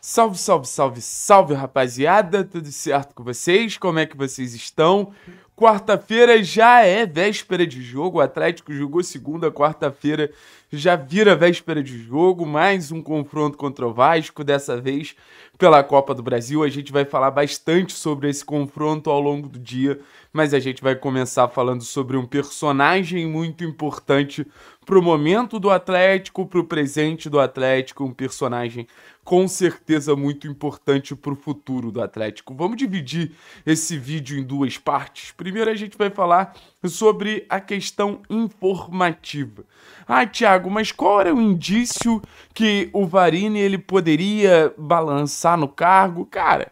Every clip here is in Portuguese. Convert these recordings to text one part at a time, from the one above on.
Salve, salve, salve, salve, rapaziada! Tudo certo com vocês? Como é que vocês estão? Quarta-feira já é véspera de jogo. O Atlético jogou segunda, quarta-feira já vira véspera de jogo. Mais um confronto contra o Vasco, dessa vez pela Copa do Brasil. A gente vai falar bastante sobre esse confronto ao longo do dia, mas a gente vai começar falando sobre um personagem muito importante pro momento do Atlético, pro presente do Atlético, um personagem com certeza muito importante pro futuro do Atlético. Vamos dividir esse vídeo em duas partes. Primeiro a gente vai falar sobre a questão informativa. Ah, Thiago, mas qual era o indício que o Varini ele poderia balançar no cargo? Cara,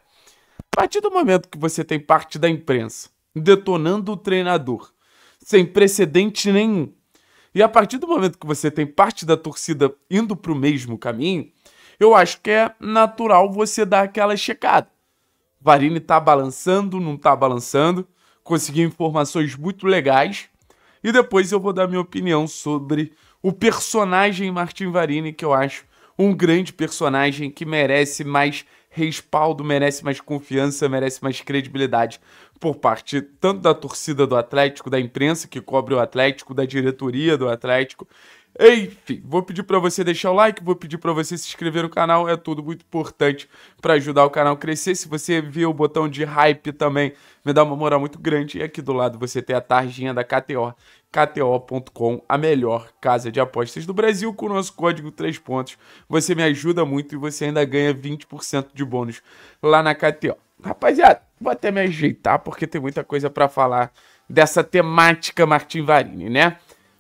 a partir do momento que você tem parte da imprensa detonando o treinador sem precedente nenhum, e a partir do momento que você tem parte da torcida indo para o mesmo caminho, eu acho que é natural você dar aquela checada. Varini tá balançando, não tá balançando. Consegui informações muito legais. E depois eu vou dar minha opinião sobre o personagem Martin Varini, que eu acho um grande personagem que merece mais respaldo, merece mais confiança, merece mais credibilidade por parte tanto da torcida do Atlético, da imprensa que cobre o Atlético, da diretoria do Atlético enfim, vou pedir para você deixar o like, vou pedir para você se inscrever no canal, é tudo muito importante para ajudar o canal a crescer. Se você ver o botão de hype também, me dá uma moral muito grande. E aqui do lado você tem a tarjinha da KTO, kto.com, a melhor casa de apostas do Brasil, com o nosso código 3 pontos. Você me ajuda muito e você ainda ganha 20% de bônus lá na KTO. Rapaziada, vou até me ajeitar porque tem muita coisa para falar dessa temática Martin Varini, né?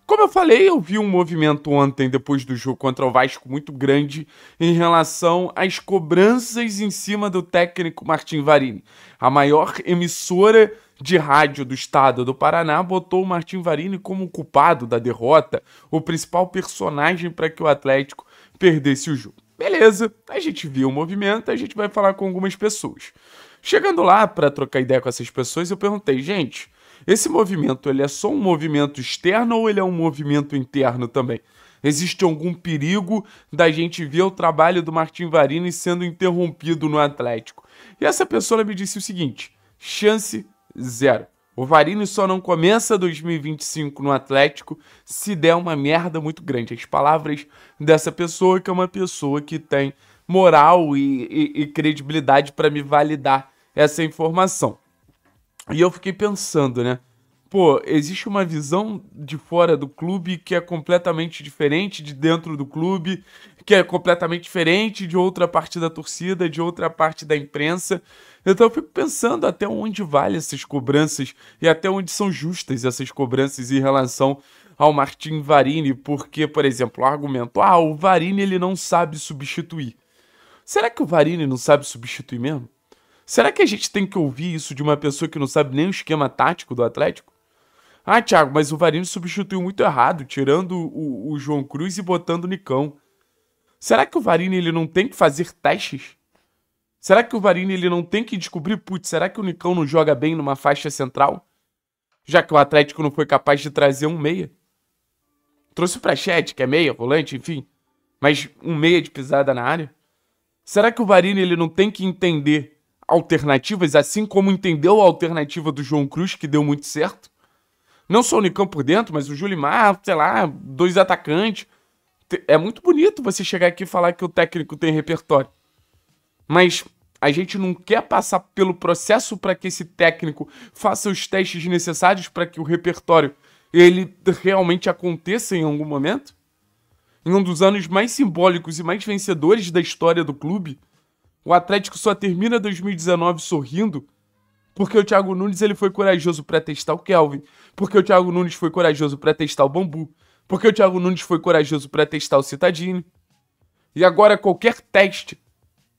Como eu falei, eu vi um movimento ontem, depois do jogo contra o Vasco, muito grande em relação às cobranças em cima do técnico Martin Varini. A maior emissora de rádio do estado do Paraná botou o Martin Varini como culpado da derrota, o principal personagem para que o Atlético perdesse o jogo. Beleza, a gente viu o movimento, a gente vai falar com algumas pessoas. Chegando lá para trocar ideia com essas pessoas, eu perguntei, gente, esse movimento, ele é só um movimento externo ou ele é um movimento interno também? Existe algum perigo da gente ver o trabalho do Martin Varini sendo interrompido no Atlético? E essa pessoa me disse o seguinte: chance zero. O Varini só não começa 2025 no Atlético se der uma merda muito grande. As palavras dessa pessoa, que é uma pessoa que tem moral e, e, e credibilidade para me validar essa informação. E eu fiquei pensando, né? Pô, existe uma visão de fora do clube que é completamente diferente de dentro do clube, que é completamente diferente de outra parte da torcida, de outra parte da imprensa. Então eu fico pensando até onde vale essas cobranças e até onde são justas essas cobranças em relação ao Martin Varini, porque, por exemplo, o argumento, ah, o Varini ele não sabe substituir. Será que o Varini não sabe substituir mesmo? Será que a gente tem que ouvir isso de uma pessoa que não sabe nem o esquema tático do Atlético? Ah, Thiago, mas o Varino substituiu muito errado, tirando o, o João Cruz e botando o Nicão. Será que o Varini ele não tem que fazer testes? Será que o Varini ele não tem que descobrir, putz, será que o Nicão não joga bem numa faixa central? Já que o Atlético não foi capaz de trazer um meia. Trouxe o Prachete, que é meia, volante, enfim. Mas um meia de pisada na área. Será que o Varini ele não tem que entender alternativas, assim como entendeu a alternativa do João Cruz, que deu muito certo. Não só o Nicão por dentro, mas o Julimar, sei lá, dois atacantes. É muito bonito você chegar aqui e falar que o técnico tem repertório. Mas a gente não quer passar pelo processo para que esse técnico faça os testes necessários para que o repertório ele realmente aconteça em algum momento? Em um dos anos mais simbólicos e mais vencedores da história do clube, o Atlético só termina 2019 sorrindo porque o Thiago Nunes ele foi corajoso para testar o Kelvin, porque o Thiago Nunes foi corajoso para testar o Bambu, porque o Thiago Nunes foi corajoso para testar o Citadini. E agora qualquer teste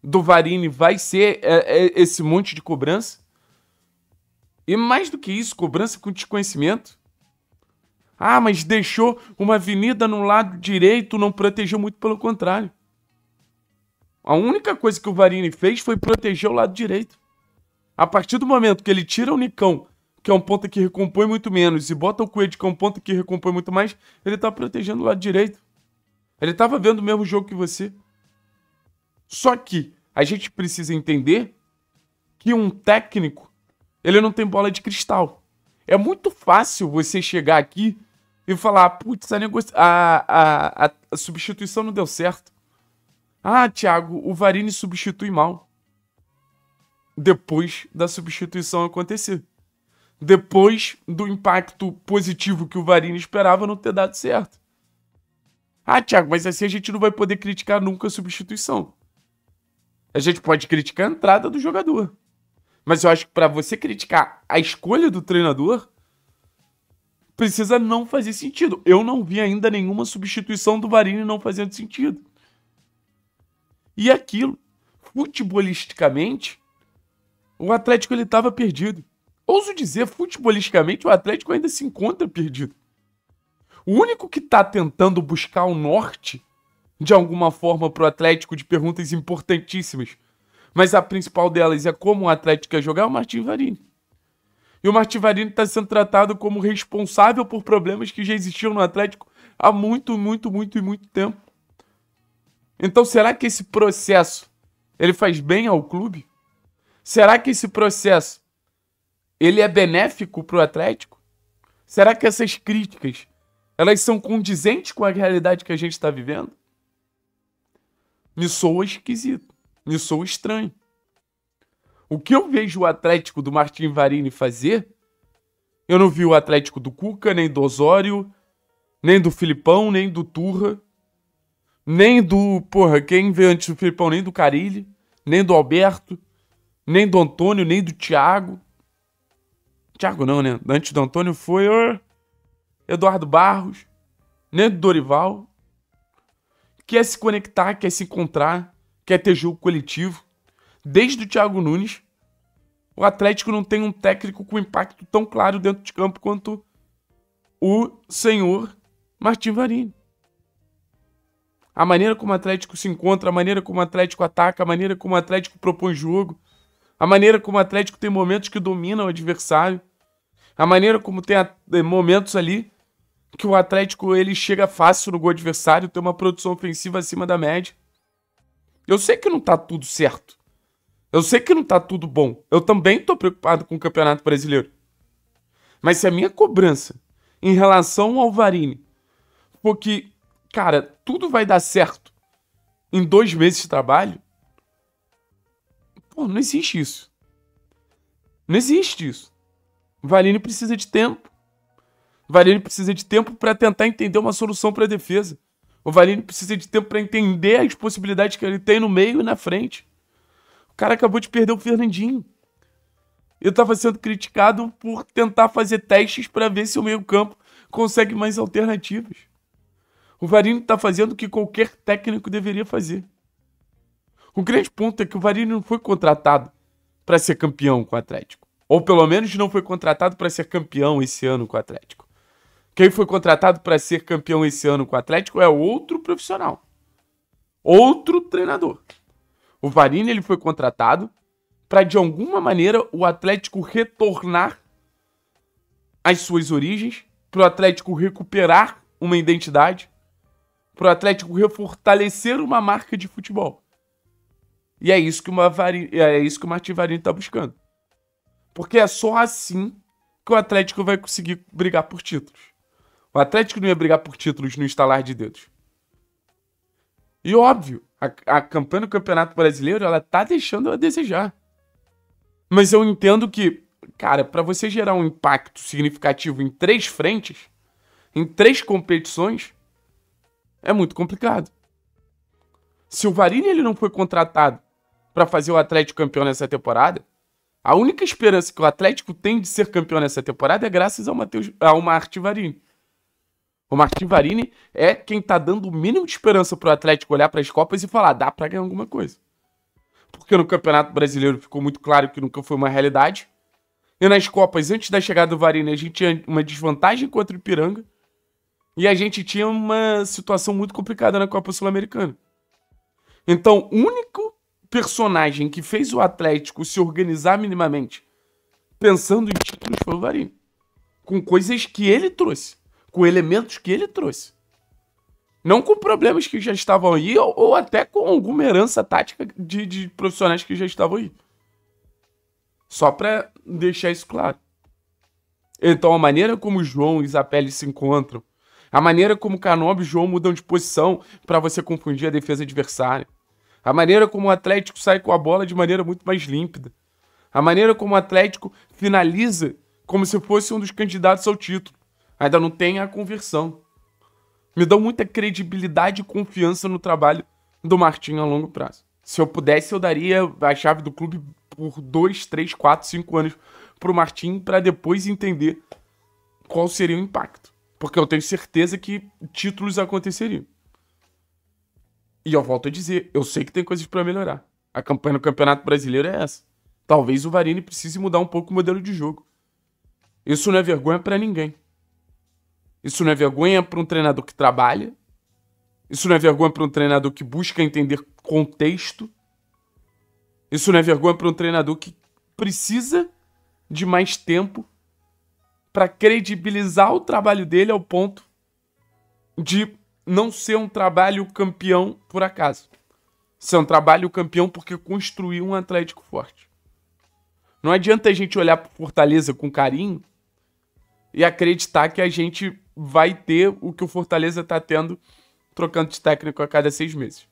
do Varini vai ser é, é, esse monte de cobrança. E mais do que isso, cobrança com desconhecimento. Ah, mas deixou uma avenida no lado direito, não protegeu muito, pelo contrário. A única coisa que o Varini fez foi proteger o lado direito. A partir do momento que ele tira o Nicão, que é um ponta que recompõe muito menos, e bota o Coelho, que é um ponta que recompõe muito mais, ele tá protegendo o lado direito. Ele tava vendo o mesmo jogo que você. Só que a gente precisa entender que um técnico, ele não tem bola de cristal. É muito fácil você chegar aqui e falar, ah, putz, a, a, a, a substituição não deu certo. Ah, Thiago, o Varini substitui mal. Depois da substituição acontecer. Depois do impacto positivo que o Varini esperava não ter dado certo. Ah, Thiago, mas assim a gente não vai poder criticar nunca a substituição. A gente pode criticar a entrada do jogador. Mas eu acho que para você criticar a escolha do treinador, precisa não fazer sentido. Eu não vi ainda nenhuma substituição do Varini não fazendo sentido. E aquilo, futebolisticamente, o Atlético ele estava perdido. Ouso dizer, futebolisticamente, o Atlético ainda se encontra perdido. O único que está tentando buscar o norte, de alguma forma, para o Atlético de perguntas importantíssimas, mas a principal delas é como o Atlético quer jogar, é o Martin Varini. E o Martin Varini está sendo tratado como responsável por problemas que já existiam no Atlético há muito, muito, muito e muito tempo. Então será que esse processo ele faz bem ao clube? Será que esse processo ele é benéfico para o Atlético? Será que essas críticas elas são condizentes com a realidade que a gente está vivendo? Me sou esquisito, me sou estranho. O que eu vejo o Atlético do Martin Varini fazer, eu não vi o Atlético do Cuca, nem do Osório, nem do Filipão, nem do Turra nem do. Porra, quem veio antes do Filipão, nem do Carilli, nem do Alberto, nem do Antônio, nem do Thiago. Thiago não, né? Antes do Antônio foi Eduardo Barros, nem do Dorival. Quer se conectar, quer se encontrar, quer ter jogo coletivo. Desde o Thiago Nunes, o Atlético não tem um técnico com impacto tão claro dentro de campo quanto o senhor Martim Varini a maneira como o Atlético se encontra, a maneira como o Atlético ataca, a maneira como o Atlético propõe jogo, a maneira como o Atlético tem momentos que domina o adversário, a maneira como tem eh, momentos ali que o Atlético ele chega fácil no gol adversário, tem uma produção ofensiva acima da média. Eu sei que não tá tudo certo. Eu sei que não tá tudo bom. Eu também tô preocupado com o Campeonato Brasileiro. Mas se a minha cobrança em relação ao Varini porque cara, tudo vai dar certo em dois meses de trabalho, pô, não existe isso. Não existe isso. Valene precisa de tempo. Valene precisa de tempo para tentar entender uma solução para a defesa. O Valene precisa de tempo para entender as possibilidades que ele tem no meio e na frente. O cara acabou de perder o Fernandinho. Eu estava sendo criticado por tentar fazer testes para ver se o meio-campo consegue mais alternativas. O Varini está fazendo o que qualquer técnico deveria fazer. O grande ponto é que o Varini não foi contratado para ser campeão com o Atlético. Ou pelo menos não foi contratado para ser campeão esse ano com o Atlético. Quem foi contratado para ser campeão esse ano com o Atlético é outro profissional. Outro treinador. O Varini ele foi contratado para de alguma maneira o Atlético retornar às suas origens, para o Atlético recuperar uma identidade, para o Atlético refortalecer uma marca de futebol. E é isso que o Mavari, é isso que o Martivarini está buscando. Porque é só assim que o Atlético vai conseguir brigar por títulos. O Atlético não ia brigar por títulos no estalar de dedos. E óbvio, a, a campanha do Campeonato Brasileiro, ela tá deixando a desejar. Mas eu entendo que, cara, para você gerar um impacto significativo em três frentes, em três competições, é muito complicado. Se o Varini ele não foi contratado para fazer o Atlético campeão nessa temporada, a única esperança que o Atlético tem de ser campeão nessa temporada é graças ao Mateus, ao Martin Varini. O Martin Varini é quem tá dando o mínimo de esperança pro Atlético olhar para as Copas e falar, dá para ganhar alguma coisa. Porque no Campeonato Brasileiro ficou muito claro que nunca foi uma realidade. E nas Copas, antes da chegada do Varini, a gente tinha uma desvantagem contra o Ipiranga. E a gente tinha uma situação muito complicada na Copa Sul-Americana. Então, o único personagem que fez o Atlético se organizar minimamente pensando em títulos foi o Varinho. Com coisas que ele trouxe, com elementos que ele trouxe. Não com problemas que já estavam aí, ou, ou até com alguma herança tática de, de profissionais que já estavam aí. Só para deixar isso claro. Então, a maneira como o João e Isapelli se encontram, a maneira como Canob e João mudam de posição para você confundir a defesa adversária. A maneira como o Atlético sai com a bola de maneira muito mais límpida. A maneira como o Atlético finaliza como se fosse um dos candidatos ao título. Ainda não tem a conversão. Me dão muita credibilidade e confiança no trabalho do Martim a longo prazo. Se eu pudesse, eu daria a chave do clube por dois, três, quatro, cinco anos para o Martim para depois entender qual seria o impacto. Porque eu tenho certeza que títulos aconteceriam. E eu volto a dizer, eu sei que tem coisas para melhorar. A campanha no Campeonato Brasileiro é essa. Talvez o Varini precise mudar um pouco o modelo de jogo. Isso não é vergonha para ninguém. Isso não é vergonha para um treinador que trabalha. Isso não é vergonha para um treinador que busca entender contexto. Isso não é vergonha para um treinador que precisa de mais tempo para credibilizar o trabalho dele ao ponto de não ser um trabalho campeão por acaso. Ser um trabalho campeão porque construiu um Atlético forte. Não adianta a gente olhar para Fortaleza com carinho e acreditar que a gente vai ter o que o Fortaleza está tendo trocando de técnico a cada seis meses.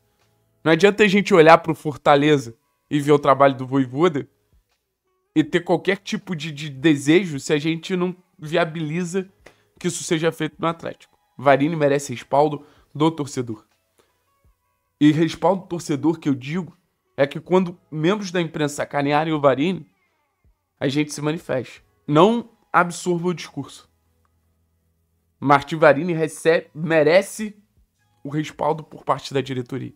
Não adianta a gente olhar para o Fortaleza e ver o trabalho do Voivoda e ter qualquer tipo de, de desejo se a gente não viabiliza que isso seja feito no Atlético. Varini merece respaldo do torcedor. E respaldo do torcedor que eu digo é que quando membros da imprensa sacanearem o Varini, a gente se manifesta. Não absorva o discurso. Martin Varini recebe, merece o respaldo por parte da diretoria.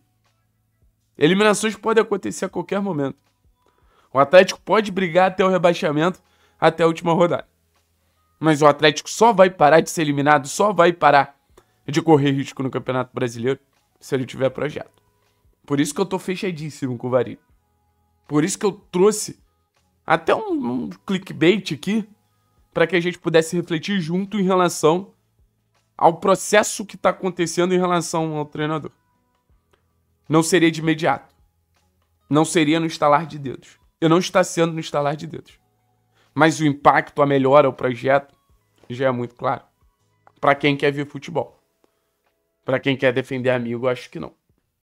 Eliminações podem acontecer a qualquer momento. O Atlético pode brigar até o rebaixamento, até a última rodada. Mas o Atlético só vai parar de ser eliminado, só vai parar de correr risco no Campeonato Brasileiro se ele tiver projeto. Por isso que eu tô fechadíssimo com o Varinho. Por isso que eu trouxe até um, um clickbait aqui para que a gente pudesse refletir junto em relação ao processo que está acontecendo em relação ao treinador. Não seria de imediato. Não seria no estalar de dedos. E não está sendo no estalar de dedos mas o impacto, a melhora, o projeto já é muito claro. Para quem quer ver futebol. Para quem quer defender amigo, acho que não.